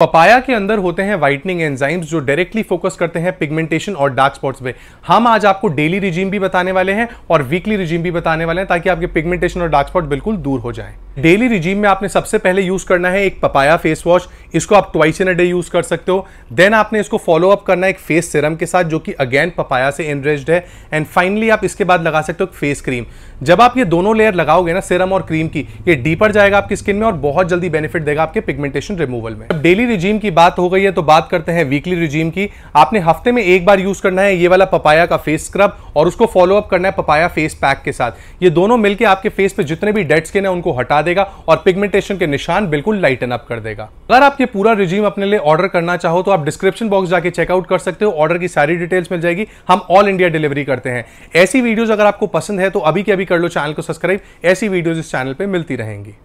papaya के अंदर होते हैं वाइटनिंग एंजाइम्स जो डायरेक्टली फोकस करते हैं पिगमेंटेशन और डार्क स्पॉट्स पे हम आज आपको डेली रिजीम भी बताने वाले हैं और वीकली रिजीम भी बताने वाले हैं ताकि आपके पिगमेंटेशन और डार्क स्पॉट बिल्कुल दूर हो जाए डेली रिजीम में आपने सबसे पहले यूज़ करना है एक पपाया फेस वॉश इसको आप twice in a day use कर सकते हो देन आपने इसको फॉलो अप करना है एक फेस सिरम के साथ जो कि अगेन पपाया से एनरेस्ड है एंड फाइनली आप इसके बाद लगा सकते हो फेस क्रीम जब आप ये दोनों लेयर लगाओगे ना सिरम और क्रीम की ये डीपर जाएगा आपकी स्किन में और बहुत जल्दी बेनिफिट देगा आपके पिगमेंटेशन रिमूवल में अब डेली रिजीम की बात हो गई है तो बात करते हैं वीकली रिजीम की आपने हफ्ते में एक बार यूज़ करना है ये वाला पपाया का फेस स्क्रब और उसको फॉलो अप करना है पपाया फेस पैक के साथ ये दोनों मिलकर आपके फेस पे जितने भी डेड स्किन है उनको हटा देगा और पिगमेंटेशन के निशान बिल्कुल लाइटन अप कर देगा अगर आप ये पूरा रिज्यूम अपने लिए ऑर्डर करना चाहो तो आप डिस्क्रिप्शन बॉक्स जाके चेकआउट कर सकते हो ऑर्डर की सारी डिटेल्स मिल जाएगी हम ऑल इंडिया डिलीवरी करते हैं ऐसी वीडियोज अगर आपको पसंद है तो अभी के अभी कर लो चैनल को सब्सक्राइब ऐसी वीडियोज इस चैनल पर मिलती रहेंगी